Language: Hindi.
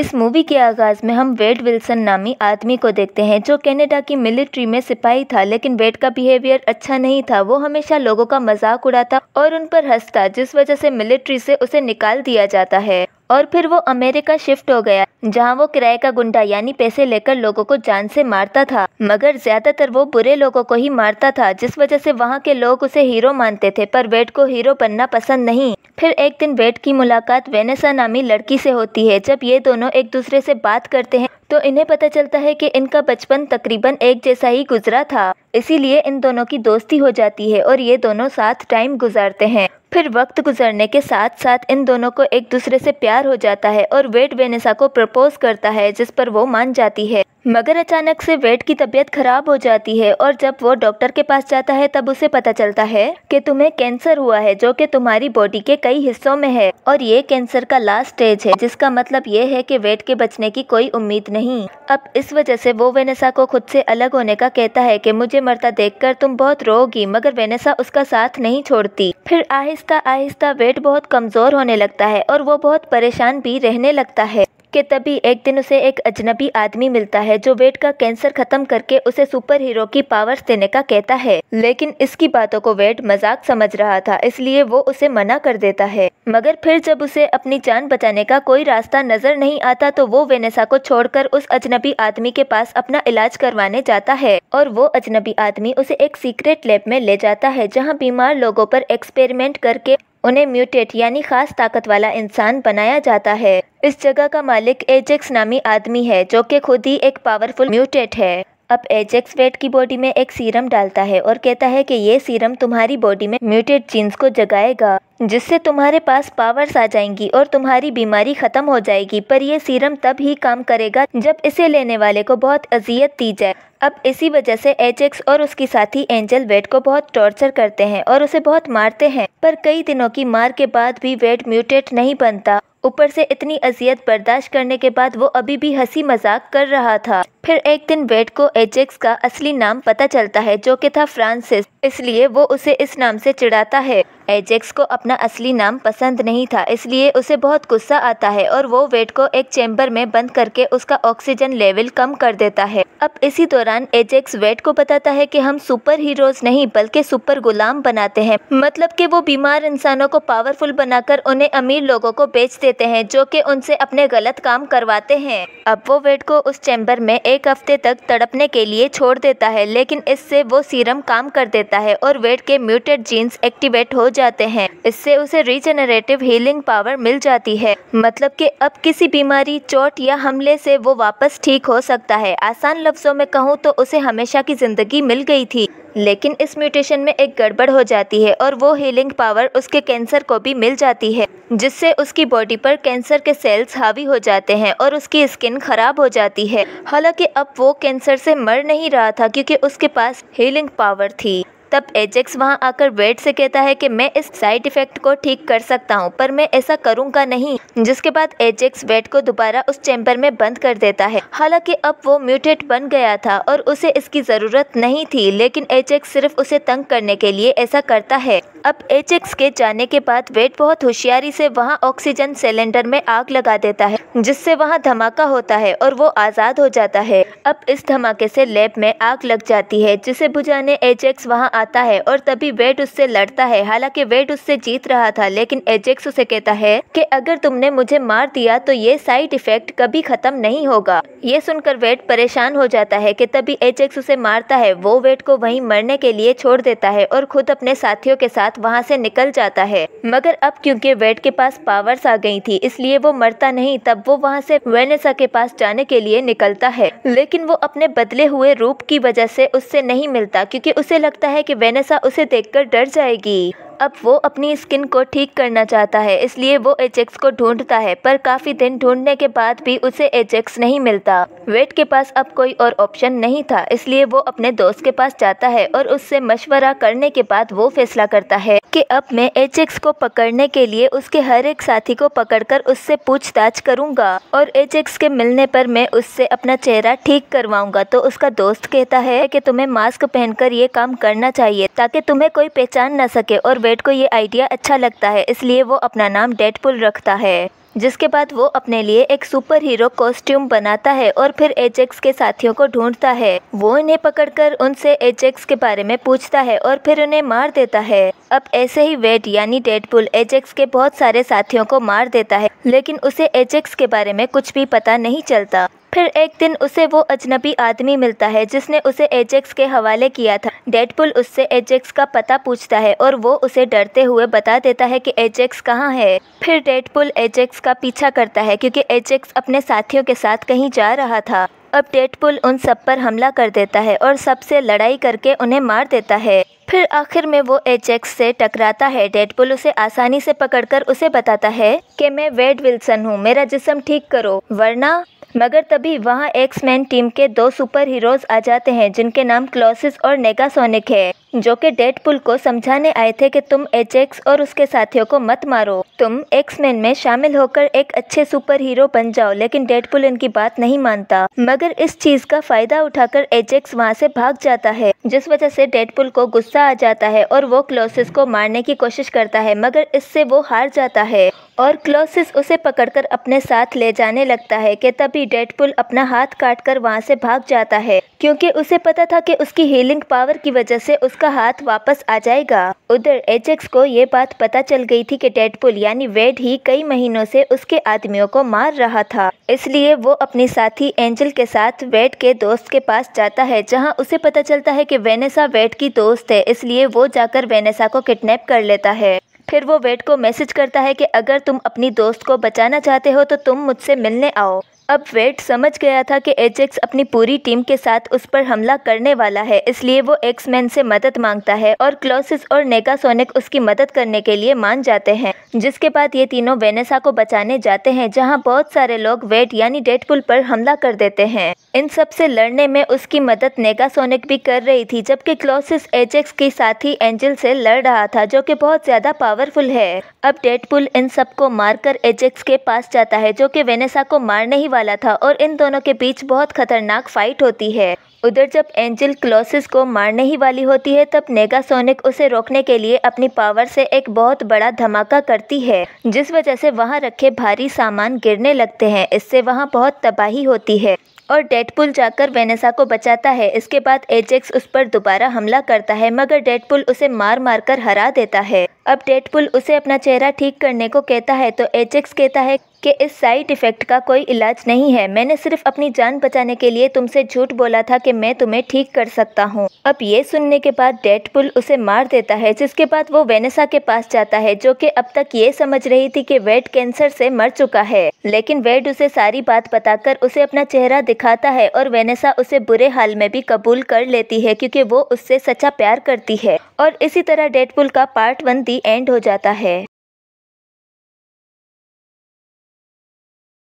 इस मूवी के आगाज़ में हम वेड विल्सन नामी आदमी को देखते हैं जो कनाडा की मिलिट्री में सिपाही था लेकिन वेड का बिहेवियर अच्छा नहीं था वो हमेशा लोगों का मजाक उड़ाता और उन पर हंसता जिस वजह से मिलिट्री से उसे निकाल दिया जाता है और फिर वो अमेरिका शिफ्ट हो गया जहाँ वो किराए का गुंडा यानी पैसे लेकर लोगों को जान से मारता था मगर ज्यादातर वो बुरे लोगों को ही मारता था जिस वजह से वहाँ के लोग उसे हीरो मानते थे पर वेट को हीरो बनना पसंद नहीं फिर एक दिन वेट की मुलाकात वेनेसा नामी लड़की से होती है जब ये दोनों एक दूसरे से बात करते हैं तो इन्हें पता चलता है कि इनका बचपन तकरीबन एक जैसा ही गुजरा था इसीलिए इन दोनों की दोस्ती हो जाती है और ये दोनों साथ टाइम गुजारते हैं फिर वक्त गुजरने के साथ साथ इन दोनों को एक दूसरे से प्यार हो जाता है और वेट वेनेसा को प्रपोज करता है जिस पर वो मान जाती है मगर अचानक से वेट की तबीयत खराब हो जाती है और जब वो डॉक्टर के पास जाता है तब उसे पता चलता है कि तुम्हें कैंसर हुआ है जो कि तुम्हारी बॉडी के कई हिस्सों में है और ये कैंसर का लास्ट स्टेज है जिसका मतलब ये है कि वेट के बचने की कोई उम्मीद नहीं अब इस वजह से वो वेनेसा को खुद से अलग होने का कहता है की मुझे मरता कर तुम बहुत रोगी मगर वेनेसा उसका साथ नहीं छोड़ती फिर आहिस्ता आहिस्ता वेट बहुत कमजोर होने लगता है और वो बहुत परेशान भी रहने लगता है कि तभी एक दिन उसे एक अजनबी आदमी मिलता है जो वेट का कैंसर खत्म करके उसे सुपर हीरो की पावर्स देने का कहता है लेकिन इसकी बातों को वेट मजाक समझ रहा था इसलिए वो उसे मना कर देता है मगर फिर जब उसे अपनी जान बचाने का कोई रास्ता नजर नहीं आता तो वो वेनेसा को छोड़कर उस अजनबी आदमी के पास अपना इलाज करवाने जाता है और वो अजनबी आदमी उसे एक सीक्रेट लैब में ले जाता है जहाँ बीमार लोगों पर एक्सपेरिमेंट करके उन्हें म्यूटेट यानी खास ताकत वाला इंसान बनाया जाता है इस जगह का मालिक एजेक्स नामी आदमी है जो कि खुद ही एक पावरफुल म्यूटेट है अब एजेक्स वेट की बॉडी में एक सीरम डालता है और कहता है कि ये सीरम तुम्हारी बॉडी में म्यूटेट जीन्स को जगाएगा जिससे तुम्हारे पास पावर्स आ जाएंगी और तुम्हारी बीमारी ख़त्म हो जाएगी पर यह सीरम तब ही काम करेगा जब इसे लेने वाले को बहुत अजियत दी जाए अब इसी वजह से एजेक्स और उसकी साथी एंजल वेट को बहुत टॉर्चर करते हैं और उसे बहुत मारते हैं पर कई दिनों की मार के बाद भी वेट म्यूटेट नहीं बनता ऊपर से इतनी अजियत बर्दाश्त करने के बाद वो अभी भी हंसी मजाक कर रहा था फिर एक दिन वेट को एजेक्स का असली नाम पता चलता है जो कि था फ्रांसिस इसलिए वो उसे इस नाम से चिढ़ाता है एजेक्स को अपना असली नाम पसंद नहीं था इसलिए उसे बहुत गुस्सा आता है और वो वेट को एक चैम्बर में बंद करके उसका ऑक्सीजन लेवल कम कर देता है अब इसी दौरान एजेक्स वेट को बताता है कि हम सुपर हीरोज नहीं बल्कि सुपर गुलाम बनाते हैं मतलब कि वो बीमार इंसानों को पावरफुल बनाकर उन्हें अमीर लोगों को बेच देते हैं जो कि उनसे अपने गलत काम करवाते हैं अब वो वेट को उस चैम्बर में एक हफ्ते तक तड़पने के लिए छोड़ देता है लेकिन इससे वो सीरम काम कर देता है और वेट के म्यूटेड जीन्स एक्टिवेट हो जाते जाते हैं इससे उसे रिजेनरेटिव हीलिंग पावर मिल जाती है मतलब कि अब किसी बीमारी चोट या हमले से वो वापस ठीक हो सकता है आसान लफ्जों में कहूँ तो उसे हमेशा की ज़िंदगी मिल गई थी लेकिन इस म्यूटेशन में एक गड़बड़ हो जाती है और वो हीलिंग पावर उसके कैंसर को भी मिल जाती है जिससे उसकी बॉडी पर कैंसर के सेल्स हावी हो जाते हैं और उसकी स्किन खराब हो जाती है हालांकि अब वो कैंसर से मर नहीं रहा था क्योंकि उसके पास हीलिंग पावर थी तब एजेक्स वहां आकर वेट से कहता है कि मैं इस साइड इफेक्ट को ठीक कर सकता हूं पर मैं ऐसा करूंगा नहीं जिसके बाद एजेक्स वेट को दोबारा उस चैम्बर में बंद कर देता है हालांकि अब वो म्यूटेट बन गया था और उसे इसकी ज़रूरत नहीं थी लेकिन एजेक्स सिर्फ उसे तंग करने के लिए ऐसा करता है अब एजेक्स के जाने के बाद वेट बहुत होशियारी से वहाँ ऑक्सीजन सिलेंडर में आग लगा देता है जिससे वहाँ धमाका होता है और वो आज़ाद हो जाता है अब इस धमाके से लैब में आग लग जाती है जिसे बुझाने एजेक्स वहाँ आता है और तभी वेट उससे लड़ता है हालांकि वेट उससे जीत रहा था लेकिन एजेक्स उसे कहता है कि अगर तुमने मुझे मार दिया तो ये साइड इफेक्ट कभी खत्म नहीं होगा ये सुनकर वेट परेशान हो जाता है कि तभी एजेक्स उसे मारता है वो वेट को वहीं मरने के लिए छोड़ देता है और खुद अपने साथियों के साथ वहाँ से निकल जाता है मगर अब क्यूँकी वेट के पास पावर्स आ गई थी इसलिए वो मरता नहीं तब वो वहाँ से वेनेसा के पास जाने के लिए निकलता है लेकिन वो अपने बदले हुए रूप की वजह से उससे नहीं मिलता क्योंकि उसे लगता है कि वेनेसा उसे देखकर डर जाएगी अब वो अपनी स्किन को ठीक करना चाहता है इसलिए वो एजेक्स को ढूंढता है पर काफ़ी दिन ढूंढने के बाद भी उसे एजेक्स नहीं मिलता वेट के पास अब कोई और ऑप्शन नहीं था इसलिए वो अपने दोस्त के पास जाता है और उससे मशवरा करने के बाद वो फैसला करता है कि अब मैं एजेक्स को पकड़ने के लिए उसके हर एक साथी को पकड़कर उससे पूछताछ करूंगा और एजेक्स के मिलने पर मैं उससे अपना चेहरा ठीक करवाऊंगा तो उसका दोस्त कहता है कि तुम्हें मास्क पहनकर ये काम करना चाहिए ताकि तुम्हें कोई पहचान न सके और वेट को ये आइडिया अच्छा लगता है इसलिए वो अपना नाम डेडपुल रखता है जिसके बाद वो अपने लिए एक सुपर हीरो कॉस्ट्यूम बनाता है और फिर एजेक्स के साथियों को ढूंढता है वो इन्हें पकड़कर उनसे एजेक्स के बारे में पूछता है और फिर उन्हें मार देता है अब ऐसे ही वेट यानी डेडपुल एजेक्स के बहुत सारे साथियों को मार देता है लेकिन उसे एजेक्स के बारे में कुछ भी पता नहीं चलता फिर एक दिन उसे वो अजनबी आदमी मिलता है जिसने उसे एजेक्स के हवाले किया था डेडपुल उससे एजेक्स का पता पूछता है और वो उसे डरते हुए बता देता है कि एजेक्स कहाँ है फिर डेडपुल एजेक्स का पीछा करता है क्योंकि एजेक्स अपने साथियों के साथ कहीं जा रहा था अब डेडपुल उन सब पर हमला कर देता है और सबसे लड़ाई करके उन्हें मार देता है फिर आखिर में वो एजेक्स से टकराता है डेडपुल उसे आसानी से पकड़कर उसे बताता है कि मैं वेड विल्सन हूँ मेरा जिसम ठीक करो वरना मगर तभी वहाँ एक्समैन टीम के दो सुपर हीरोज आ जाते हैं जिनके नाम क्लोसिस और नेगासोनिक है जो कि डेडपुल को समझाने आए थे कि तुम एजेक्स और उसके साथियों को मत मारो तुम एक्समैन में शामिल होकर एक अच्छे सुपर हीरो बन जाओ लेकिन डेडपुल इनकी बात नहीं मानता मगर इस चीज का फायदा उठाकर एजेक्स वहाँ से भाग जाता है जिस वजह से डेडपुल को गुस्सा गुस्सा आ जाता है और वो क्लोसिस को मारने की कोशिश करता है मगर इससे वो हार जाता है और क्लोसिस उसे पकड़कर अपने साथ ले जाने लगता है कि तभी डेडपुल अपना हाथ काटकर वहां से भाग जाता है क्योंकि उसे पता था कि उसकी हीलिंग पावर की वजह से उसका हाथ वापस आ जाएगा उधर एजेक्स को ये बात पता चल गई थी कि डेडपुल यानी वेड ही कई महीनों से उसके आदमियों को मार रहा था इसलिए वो अपने साथी एंजल के साथ वेड के दोस्त के पास जाता है जहाँ उसे पता चलता है की वेनेसा वेड की दोस्त है इसलिए वो जाकर वेनेसा को किडनेप कर लेता है फिर वो वेट को मैसेज करता है कि अगर तुम अपनी दोस्त को बचाना चाहते हो तो तुम मुझसे मिलने आओ अब वेट समझ गया था कि एजेक्स अपनी पूरी टीम के साथ उस पर हमला करने वाला है इसलिए वो एक्समैन से मदद मांगता है और क्लोसिस और नेगासोनिक उसकी मदद करने के लिए मान जाते हैं जिसके बाद ये तीनों वेनेसा को बचाने जाते हैं जहाँ बहुत सारे लोग वेट यानी डेटपुल पर हमला कर देते हैं इन सब से लड़ने में उसकी मदद नेगासोनिक भी कर रही थी जबकि क्लोसिस एजेक्स के ही एंजल से लड़ रहा था जो कि बहुत ज्यादा पावरफुल है अब डेटपुल इन सबको मारकर एजेक्स के पास जाता है जो कि वेनेसा को मारने ही वाला वाला था और इन दोनों के बीच बहुत खतरनाक फाइट होती है उधर जब एंजल क्लोसिस को मारने ही वाली होती है तब नेगा सोनिक उसे रोकने के लिए अपनी पावर से एक बहुत बड़ा धमाका करती है जिस वजह से वहाँ रखे भारी सामान गिरने लगते हैं इससे वहाँ बहुत तबाही होती है और डेडपुल जाकर वेनेसा को बचाता है इसके बाद एजेक्स उस पर दोबारा हमला करता है मगर डेडपुल उसे मार मार कर हरा देता है अब डेडपुल उसे अपना चेहरा ठीक करने को कहता है तो एजेक्स कहता है कि इस साइड इफ़ेक्ट का कोई इलाज नहीं है मैंने सिर्फ अपनी जान बचाने के लिए तुमसे झूठ बोला था कि मैं तुम्हें ठीक कर सकता हूँ अब ये सुनने के बाद डेडपुल उसे मार देता है जिसके बाद वो वेनेसा के पास जाता है जो कि अब तक ये समझ रही थी कि वेड कैंसर से मर चुका है लेकिन वेड उसे सारी बात बताकर उसे अपना चेहरा दिखाता है और वेनेसा उसे बुरे हाल में भी कबूल कर लेती है क्योंकि वो उससे सच्चा प्यार करती है और इसी तरह डेडपुल का पार्ट वन दी एंड हो जाता है